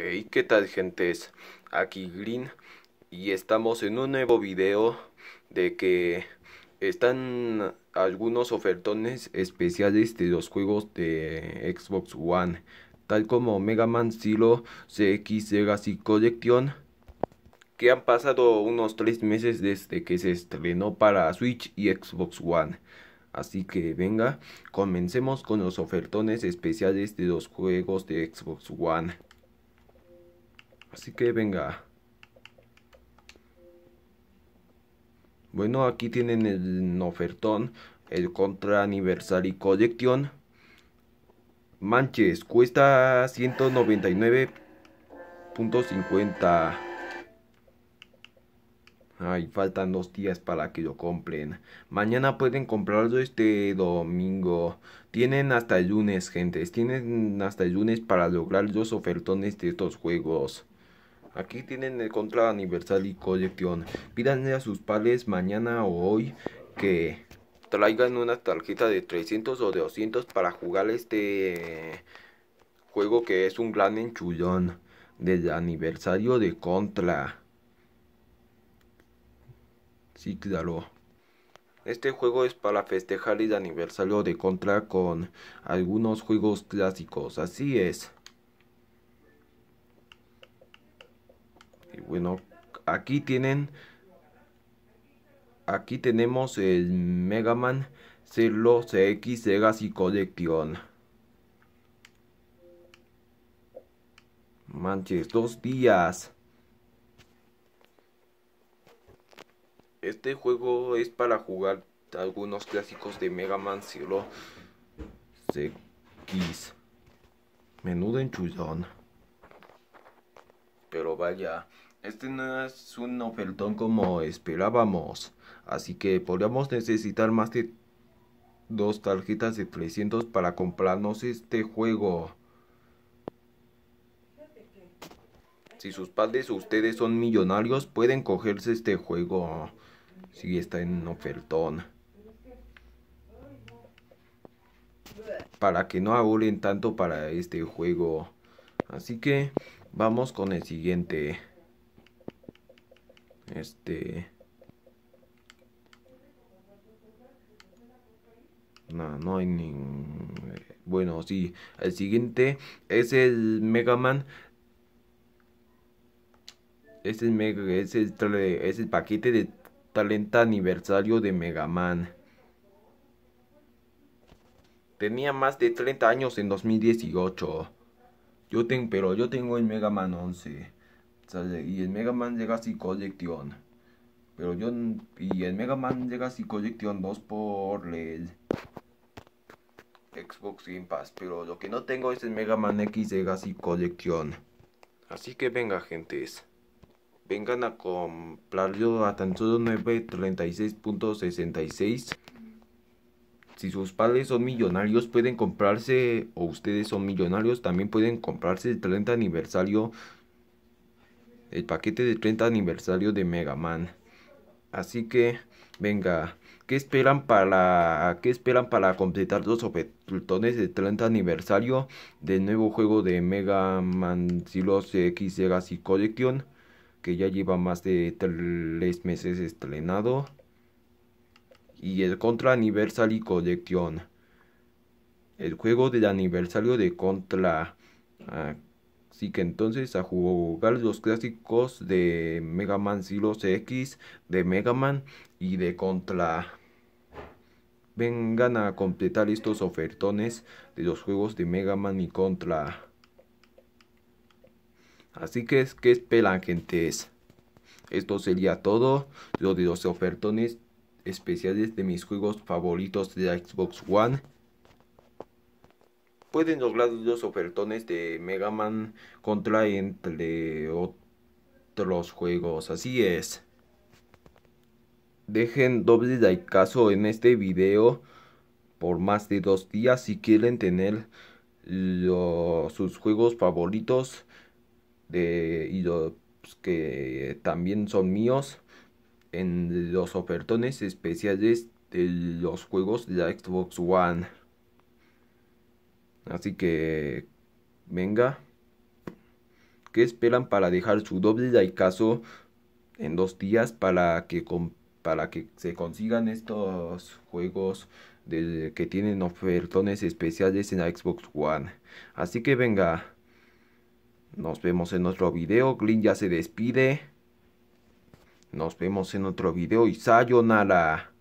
Hey, ¿qué tal gente? Aquí Green y estamos en un nuevo video de que están algunos ofertones especiales de los juegos de Xbox One tal como Mega Man Zero CX Legacy Collection que han pasado unos 3 meses desde que se estrenó para Switch y Xbox One Así que venga, comencemos con los ofertones especiales de los juegos de Xbox One. Así que venga. Bueno, aquí tienen el ofertón, el Contra Anniversary Collection. Manches, cuesta 199.50. Ay, faltan dos días para que lo compren. Mañana pueden comprarlo este domingo. Tienen hasta el lunes, gente. Tienen hasta el lunes para lograr los ofertones de estos juegos. Aquí tienen el contra Universal y colección. Pídanle a sus padres mañana o hoy que traigan una tarjeta de 300 o de 200 para jugar este juego que es un gran enchullón del aniversario de Contra. Sí, claro. Este juego es para festejar el aniversario de Contra con algunos juegos clásicos, así es. bueno, aquí tienen... Aquí tenemos el Mega Man Zero CX Sega Collection. Manches, dos días. Este juego es para jugar algunos clásicos de Mega Man Zero CX. Menudo enchullón. Pero vaya, este no es un ofertón como esperábamos, así que podríamos necesitar más de dos tarjetas de 300 para comprarnos este juego. Si sus padres o ustedes son millonarios, pueden cogerse este juego. Si está en ofertón. Para que no aburen tanto para este juego. Así que vamos con el siguiente. Este... No, no hay ningún Bueno, sí. El siguiente es el Mega Man. Es el, es paquete de talento aniversario de Mega Man. Tenía más de 30 años en 2018. Yo tengo, pero yo tengo el Mega Man 11 y el Mega Man Legacy Collection. Pero yo. Y el Mega Man Legacy Collection 2 por el. Xbox Game Pass. Pero lo que no tengo es el Mega Man X Legacy Collection. Así que venga, gentes. Vengan a comprarlo a tan solo 936.66. Si sus padres son millonarios pueden comprarse, o ustedes son millonarios, también pueden comprarse el 30 aniversario el paquete de 30 aniversario de Mega Man. Así que, venga, ¿qué esperan para, esperan para completar los objetos de 30 aniversario del nuevo juego de Mega Man Silos X y Collection? Que ya lleva más de 3 meses estrenado. Y el Contra y Collection. El juego del aniversario de Contra. Ah, Así que entonces a jugar los clásicos de Mega Man Silos X, de Mega Man y de Contra. Vengan a completar estos ofertones de los juegos de Mega Man y Contra. Así que, que esperan, gente. Esto sería todo. Lo de los ofertones especiales de mis juegos favoritos de Xbox One pueden doblar los ofertones de Mega Man contra entre otros juegos. Así es. Dejen doble de caso en este video por más de dos días si quieren tener sus juegos favoritos de, y los que también son míos en los ofertones especiales de los juegos de la Xbox One. Así que, venga. ¿Qué esperan para dejar su doble caso en dos días para que, para que se consigan estos juegos que tienen ofertones especiales en la Xbox One? Así que venga. Nos vemos en otro video. Glyn ya se despide. Nos vemos en otro video y sayonara.